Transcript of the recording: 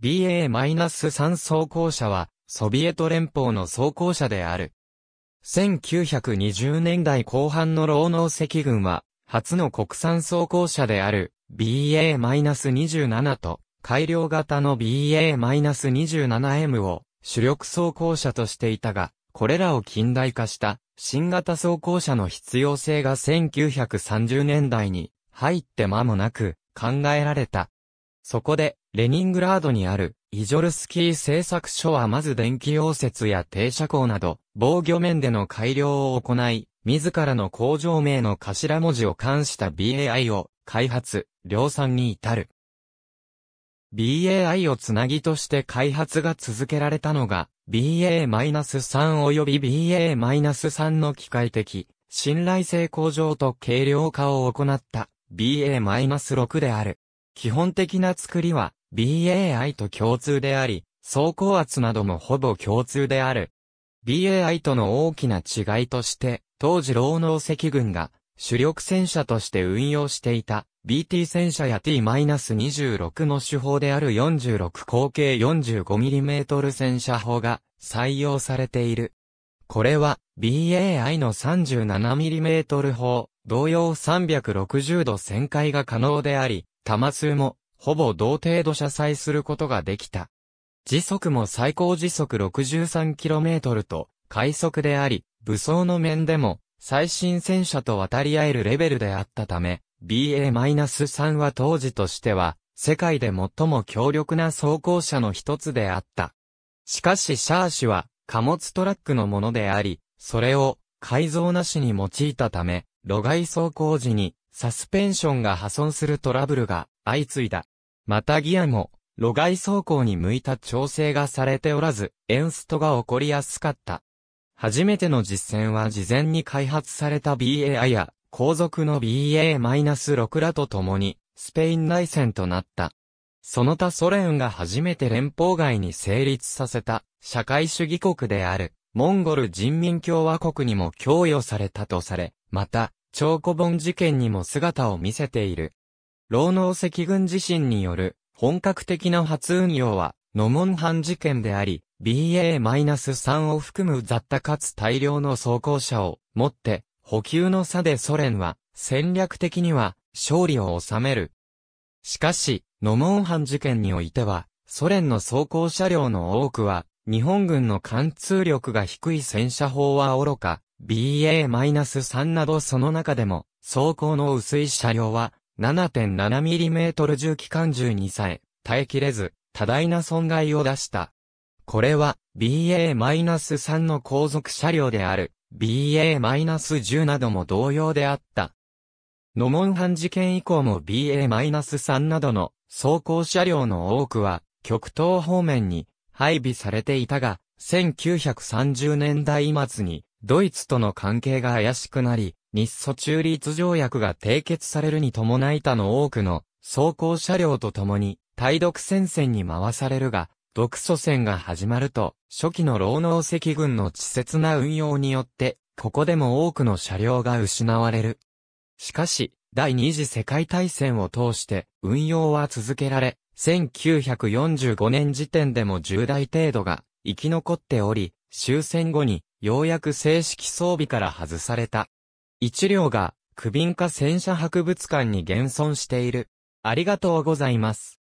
BA-3 装甲車は、ソビエト連邦の装甲車である。1920年代後半の労農赤軍は、初の国産装甲車である BA-27 と改良型の BA-27M を主力装甲車としていたが、これらを近代化した新型装甲車の必要性が1930年代に入って間もなく考えられた。そこで、レニングラードにある、イジョルスキー製作所はまず電気溶接や停車口など、防御面での改良を行い、自らの工場名の頭文字を冠した BAI を開発、量産に至る。BAI をつなぎとして開発が続けられたのが、BA-3 及び BA-3 の機械的、信頼性向上と軽量化を行った BA-6 である。基本的な作りは BAI と共通であり、走行圧などもほぼ共通である。BAI との大きな違いとして、当時労農赤軍が主力戦車として運用していた BT 戦車や T-26 の手法である46口径 45mm 戦車砲が採用されている。これは BAI の 37mm 砲、同様360度旋回が可能であり、弾数も、ほぼ同程度車載することができた。時速も最高時速 63km と、快速であり、武装の面でも、最新戦車と渡り合えるレベルであったため、BA-3 は当時としては、世界で最も強力な装甲車の一つであった。しかしシャーシは、貨物トラックのものであり、それを、改造なしに用いたため、路外走行時に、サスペンションが破損するトラブルが相次いだ。またギアも、路外走行に向いた調整がされておらず、エンストが起こりやすかった。初めての実戦は事前に開発された BAI や、後続の BA-6 らと共に、スペイン内戦となった。その他ソ連が初めて連邦外に成立させた、社会主義国である、モンゴル人民共和国にも供与されたとされ、また、超古本事件にも姿を見せている。老能赤軍地震による本格的な初運用は、ノモンハン事件であり、BA-3 を含む雑多かつ大量の装甲車を持って、補給の差でソ連は、戦略的には、勝利を収める。しかし、ノモンハン事件においては、ソ連の装甲車両の多くは、日本軍の貫通力が低い戦車砲は愚か、BA-3 などその中でも、走行の薄い車両は、7.7mm 重機関銃にさえ、耐えきれず、多大な損害を出した。これは、BA-3 の後続車両である、BA-10 なども同様であった。ノモンハン事件以降も BA-3 などの走行車両の多くは極東方面に配備されていたが、1930年代末にドイツとの関係が怪しくなり、日ソ中立条約が締結されるに伴い他の多くの装甲車両と共に対独戦線に回されるが、独ソ戦が始まると、初期の労農赤軍の稚拙な運用によって、ここでも多くの車両が失われる。しかし、第二次世界大戦を通して運用は続けられ、1945年時点でも10台程度が生き残っており、終戦後にようやく正式装備から外された。一両が、クビンカ戦車博物館に現存している。ありがとうございます。